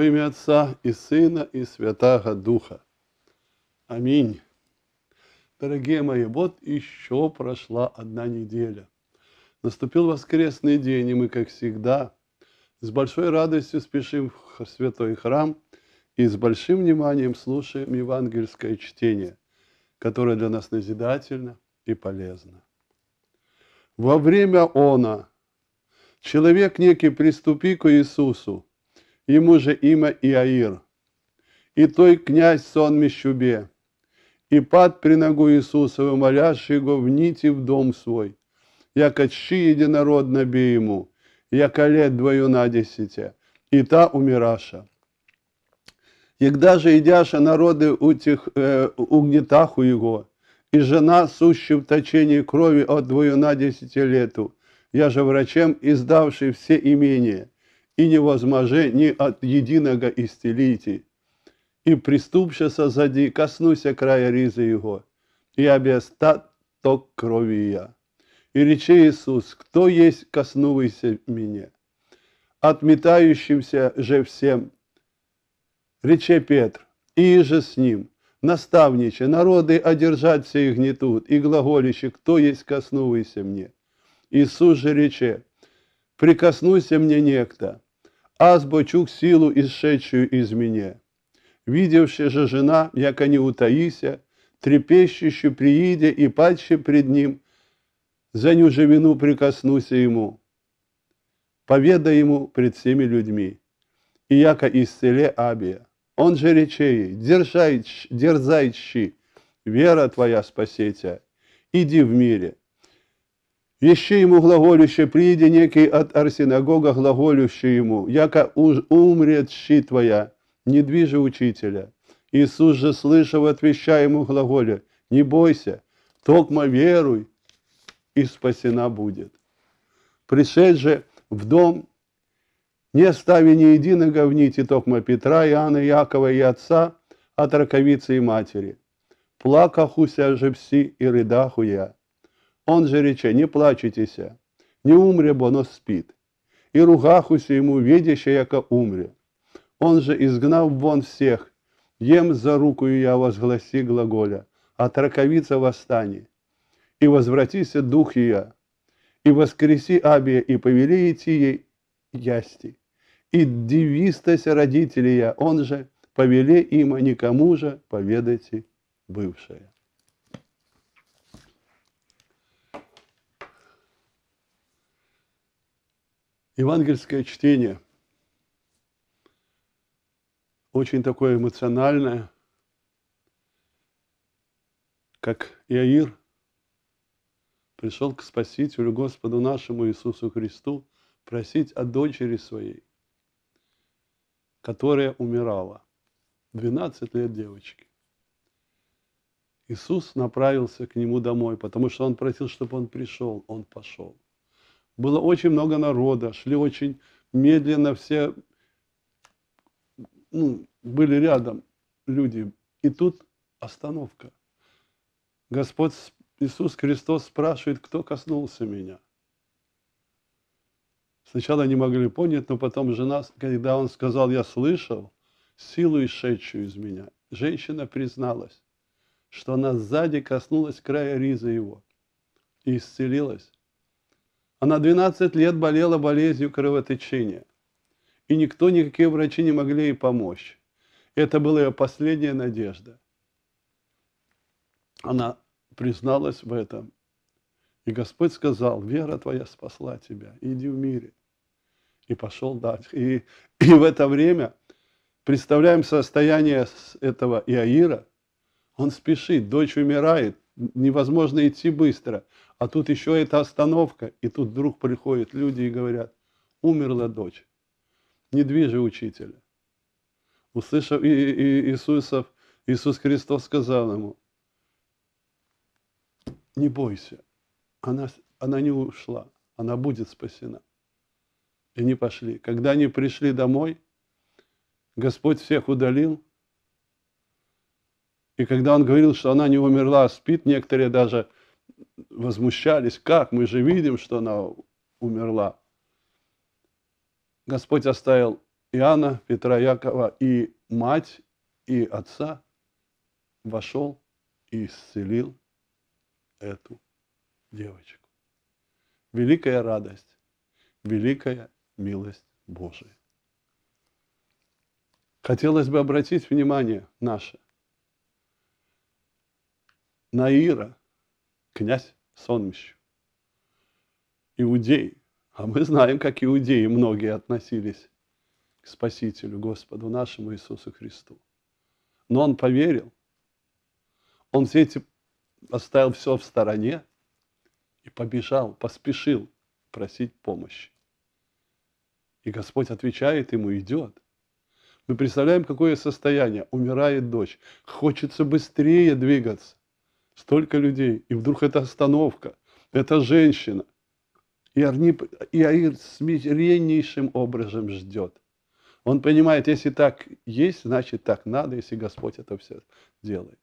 Во имя Отца и Сына и Святаго Духа. Аминь. Дорогие мои, вот еще прошла одна неделя. Наступил воскресный день, и мы, как всегда, с большой радостью спешим в святой храм и с большим вниманием слушаем евангельское чтение, которое для нас назидательно и полезно. Во время она человек некий приступи к Иисусу, ему же имя Иаир. И той князь сон мещубе, и пад при ногу Иисуса моляшь его в нити в дом свой, яко щи единородно бе ему, яко лет двою на десяте, и та умираша. Егда же идяша народы у утих, э, угнетаху его, и жена сущи в точении крови от двою на десяти лету, я же врачем издавший все имения, и невозможе ни от единого исцелите. И преступщася сзади коснуся края ризы его, и обестат ток крови я. И рече Иисус, кто есть коснувшийся меня? Отметающимся же всем. Рече Петр, и же с ним, наставниче, народы одержаться все их гнетут, и глаголище, кто есть коснувшийся мне? Иисус же рече, прикоснулся мне некто, азбочук силу исшедшую из меня. видевшая же жена, яко не утаися, трепещущу прииде и падше пред ним, за же вину прикоснуся ему, поведа ему пред всеми людьми, и яко исцеле Абия. Он же речей, держай, дерзайщи, вера твоя спасетя, а. иди в мире. Еще ему глаголюще, приди некий от арсинагога глаголюще ему, яко уж умрет щи твоя, не движи учителя. Иисус же, слышав, отвечая ему глаголе, не бойся, токмо веруй, и спасена будет. Пришед же в дом, не остави ни единого в нити токма Петра, Иоанна, Якова и отца, от раковицы и матери. Плакахуся же все и рыдахуя. Он же рече, не плачетеся, не умре, бо но спит. И ругахуся ему відяще, яка умре. Он же изгнав вон всех, ем за рукою я возгласи глаголя, а траковица восстани. И возвратися дух я, и воскреси Абия, и повели идти ей ясти. И девистость родителей я, он же, повели има никому же поведайте бывшее. Евангельское чтение очень такое эмоциональное, как Иаир пришел к Спасителю Господу нашему Иисусу Христу просить о дочери своей, которая умирала. 12 лет девочки. Иисус направился к нему домой, потому что он просил, чтобы он пришел, он пошел. Было очень много народа, шли очень медленно все, ну, были рядом люди. И тут остановка. Господь Иисус Христос спрашивает, кто коснулся меня. Сначала не могли понять, но потом жена, когда он сказал, я слышал силу, исшедшую из меня, женщина призналась, что она сзади коснулась края ризы его и исцелилась. Она 12 лет болела болезнью кровотечения. И никто, никакие врачи не могли ей помочь. Это была ее последняя надежда. Она призналась в этом. И Господь сказал, вера твоя спасла тебя, иди в мире. И пошел дать. И, и в это время, представляем состояние этого Иаира, он спешит, дочь умирает, невозможно идти быстро. А тут еще эта остановка, и тут вдруг приходят люди и говорят, умерла дочь, не движи учителя. Услышав и, и, Иисусов, Иисус Христос сказал ему, не бойся, она, она не ушла, она будет спасена. И они пошли. Когда они пришли домой, Господь всех удалил, и когда он говорил, что она не умерла, а спит, некоторые даже возмущались, как мы же видим, что она умерла. Господь оставил Иоанна, Петра, Якова и мать, и отца, вошел и исцелил эту девочку. Великая радость, великая милость Божия. Хотелось бы обратить внимание наше – Наира, князь сонмищ, иудей. А мы знаем, как иудеи многие относились к Спасителю, Господу нашему Иисусу Христу. Но он поверил. Он все эти оставил все в стороне и побежал, поспешил просить помощи. И Господь отвечает ему, идет. Мы представляем, какое состояние. Умирает дочь. Хочется быстрее двигаться столько людей, и вдруг это остановка, это женщина. И и Иаир смиреннейшим образом ждет. Он понимает, если так есть, значит так надо, если Господь это все делает.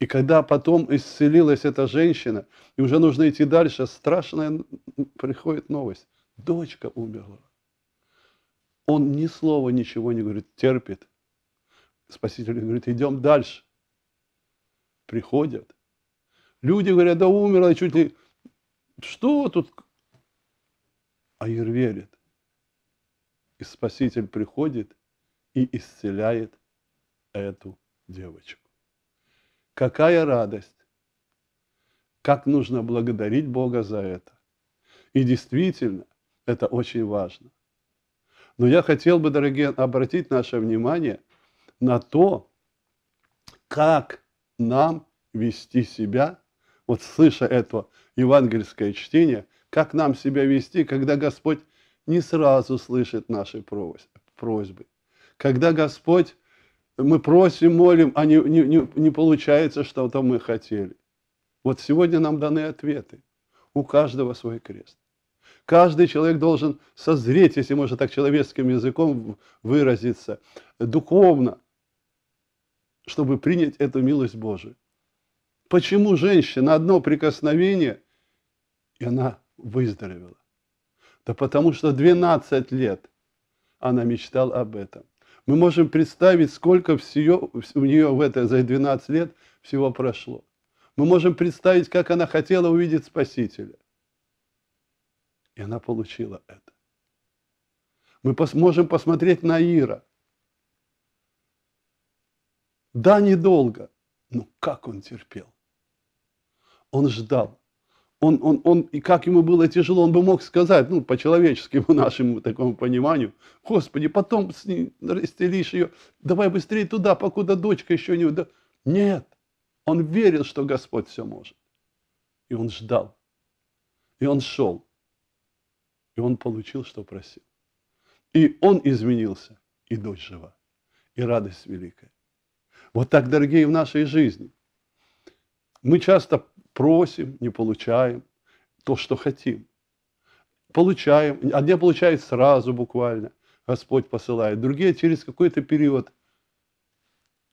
И когда потом исцелилась эта женщина, и уже нужно идти дальше, страшная приходит новость. Дочка умерла. Он ни слова ничего не говорит, терпит. Спаситель говорит, идем дальше приходят. Люди говорят, да умерла, чуть ли... Что тут? А Ир верит. И Спаситель приходит и исцеляет эту девочку. Какая радость! Как нужно благодарить Бога за это. И действительно, это очень важно. Но я хотел бы, дорогие, обратить наше внимание на то, как нам вести себя, вот слыша это евангельское чтение, как нам себя вести, когда Господь не сразу слышит наши просьбы. Когда Господь, мы просим, молим, а не, не, не не получается, что-то мы хотели. Вот сегодня нам даны ответы. У каждого свой крест. Каждый человек должен созреть, если можно так человеческим языком выразиться, духовно, чтобы принять эту милость Божию. Почему женщина одно прикосновение, и она выздоровела? Да потому что 12 лет она мечтала об этом. Мы можем представить, сколько всего, у нее в это, за 12 лет всего прошло. Мы можем представить, как она хотела увидеть Спасителя. И она получила это. Мы пос, можем посмотреть на Ира. Да, недолго, но как он терпел. Он ждал. Он, он, он, и как ему было тяжело, он бы мог сказать, ну, по-человеческому нашему такому пониманию, Господи, потом с ней расстелишь ее, давай быстрее туда, покуда дочка еще не... Нет, он верил, что Господь все может. И он ждал. И он шел. И он получил, что просил. И он изменился, и дочь жива, и радость великая. Вот так, дорогие, в нашей жизни. Мы часто просим, не получаем то, что хотим. Получаем, одни получают сразу буквально, Господь посылает, другие через какой-то период.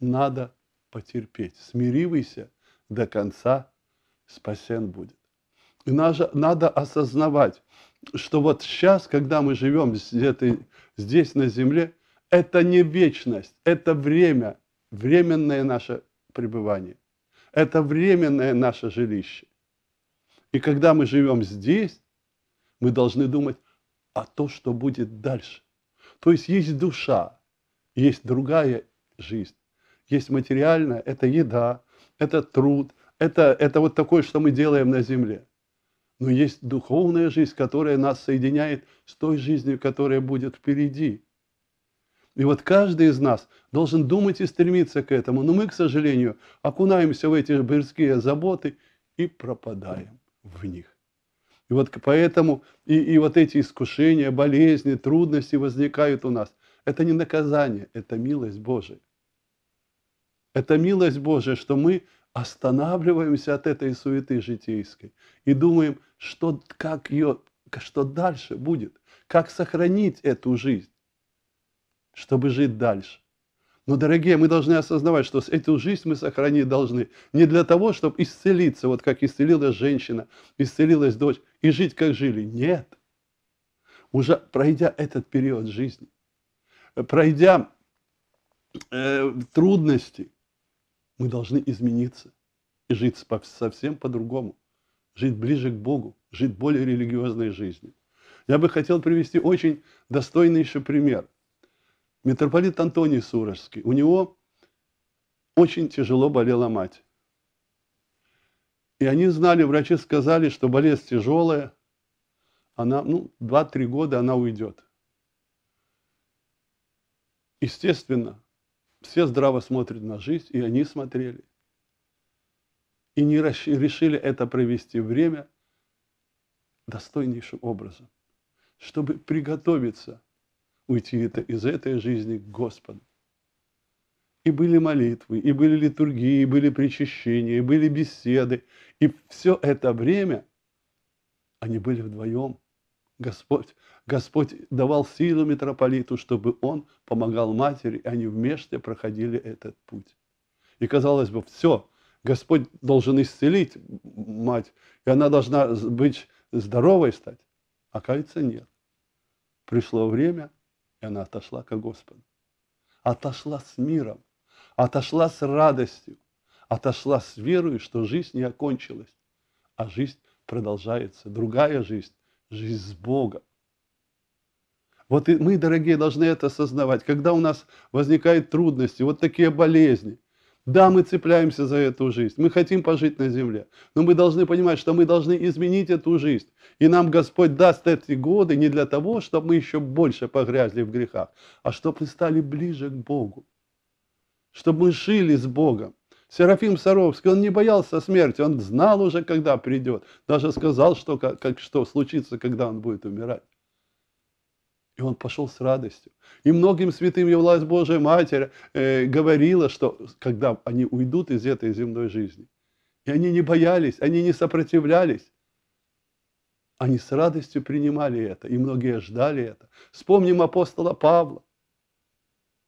Надо потерпеть, смиривайся до конца, спасен будет. И надо, надо осознавать, что вот сейчас, когда мы живем здесь, здесь на земле, это не вечность, это время, временное наше пребывание. Это временное наше жилище. И когда мы живем здесь, мы должны думать о том, что будет дальше. То есть есть душа, есть другая жизнь, есть материальная, это еда, это труд, это, это вот такое, что мы делаем на земле. Но есть духовная жизнь, которая нас соединяет с той жизнью, которая будет впереди. И вот каждый из нас должен думать и стремиться к этому. Но мы, к сожалению, окунаемся в эти мирские заботы и пропадаем в них. И вот поэтому и, и вот эти искушения, болезни, трудности возникают у нас. Это не наказание, это милость Божия. Это милость Божия, что мы останавливаемся от этой суеты житейской и думаем, что, как ее, что дальше будет, как сохранить эту жизнь, чтобы жить дальше. Но, дорогие, мы должны осознавать, что эту жизнь мы сохранить должны не для того, чтобы исцелиться, вот как исцелилась женщина, исцелилась дочь, и жить, как жили. Нет. Уже пройдя этот период жизни, пройдя э, трудности, мы должны измениться и жить совсем по-другому, жить ближе к Богу, жить более религиозной жизнью. Я бы хотел привести очень достойный еще пример – митрополит Антоний Сурожский, у него очень тяжело болела мать. И они знали, врачи сказали, что болезнь тяжелая, она, ну, 2-3 года она уйдет. Естественно, все здраво смотрят на жизнь, и они смотрели. И не решили это провести время достойнейшим образом, чтобы приготовиться – уйти это, из этой жизни к Господу. И были молитвы, и были литургии, и были причащения, и были беседы. И все это время они были вдвоем. Господь, Господь давал силу митрополиту, чтобы он помогал матери, и они вместе проходили этот путь. И казалось бы, все, Господь должен исцелить мать, и она должна быть здоровой стать. а Оказывается, нет. Пришло время – и она отошла к Господу. Отошла с миром, отошла с радостью, отошла с верой, что жизнь не окончилась, а жизнь продолжается. Другая жизнь, жизнь с Богом. Вот и мы, дорогие, должны это осознавать. Когда у нас возникают трудности, вот такие болезни – да, мы цепляемся за эту жизнь, мы хотим пожить на земле, но мы должны понимать, что мы должны изменить эту жизнь. И нам Господь даст эти годы не для того, чтобы мы еще больше погрязли в грехах, а чтобы мы стали ближе к Богу, чтобы мы жили с Богом. Серафим Саровский, он не боялся смерти, он знал уже, когда придет. Даже сказал, что, как, что случится, когда он будет умирать. И он пошел с радостью. И многим святым явлась Божья Матерь, э, говорила, что когда они уйдут из этой земной жизни, и они не боялись, они не сопротивлялись, они с радостью принимали это, и многие ждали это. Вспомним апостола Павла.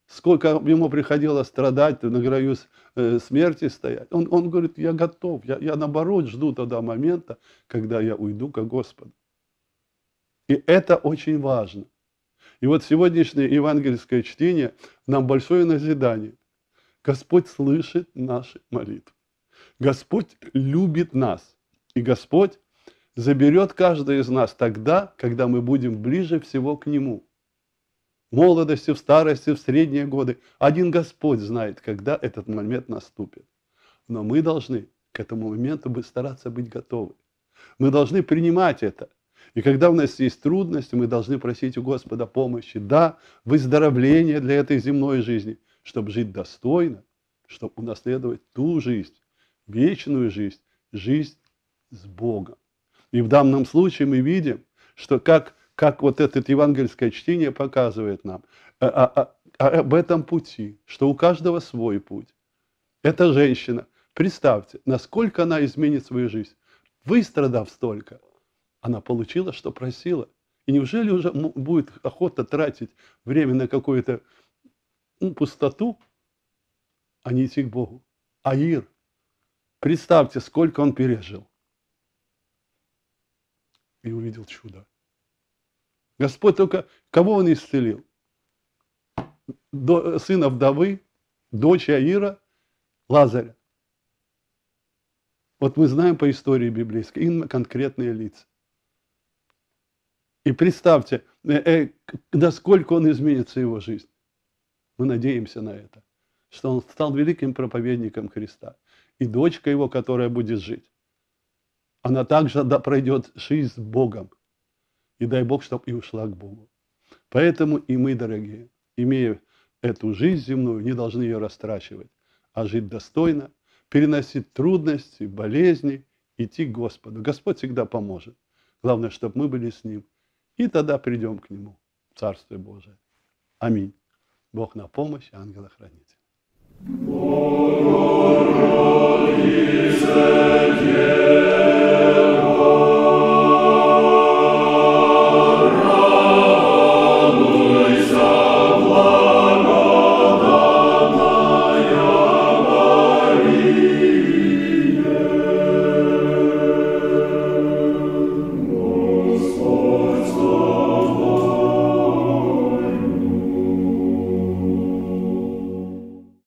Сколько ему приходило страдать, на краю э, смерти стоять. Он, он говорит, я готов, я, я наоборот жду тогда момента, когда я уйду ко Господу. И это очень важно. И вот сегодняшнее евангельское чтение нам большое назидание. Господь слышит наши молитвы. Господь любит нас. И Господь заберет каждый из нас тогда, когда мы будем ближе всего к Нему. В молодости, в старости, в средние годы. Один Господь знает, когда этот момент наступит. Но мы должны к этому моменту стараться быть готовы. Мы должны принимать это – и когда у нас есть трудности, мы должны просить у Господа помощи, да, выздоровление для этой земной жизни, чтобы жить достойно, чтобы унаследовать ту жизнь, вечную жизнь, жизнь с Богом. И в данном случае мы видим, что как, как вот это евангельское чтение показывает нам а, а, а, а, об этом пути, что у каждого свой путь. Эта женщина, представьте, насколько она изменит свою жизнь, выстрадав столько – она получила, что просила. И неужели уже будет охота тратить время на какую-то ну, пустоту, а не идти к Богу? Аир, представьте, сколько он пережил. И увидел чудо. Господь только, кого он исцелил? До, э, сына вдовы, дочь Аира, Лазаря. Вот мы знаем по истории библейской, именно конкретные лица. И представьте, э, э, насколько он изменится его жизнь. Мы надеемся на это, что он стал великим проповедником Христа. И дочка его, которая будет жить, она также пройдет жизнь с Богом. И дай Бог, чтобы и ушла к Богу. Поэтому и мы, дорогие, имея эту жизнь земную, не должны ее растрачивать, а жить достойно, переносить трудности, болезни, идти к Господу. Господь всегда поможет. Главное, чтобы мы были с Ним и тогда придем к Нему, Царствие Божие. Аминь. Бог на помощь, ангела-хранитель.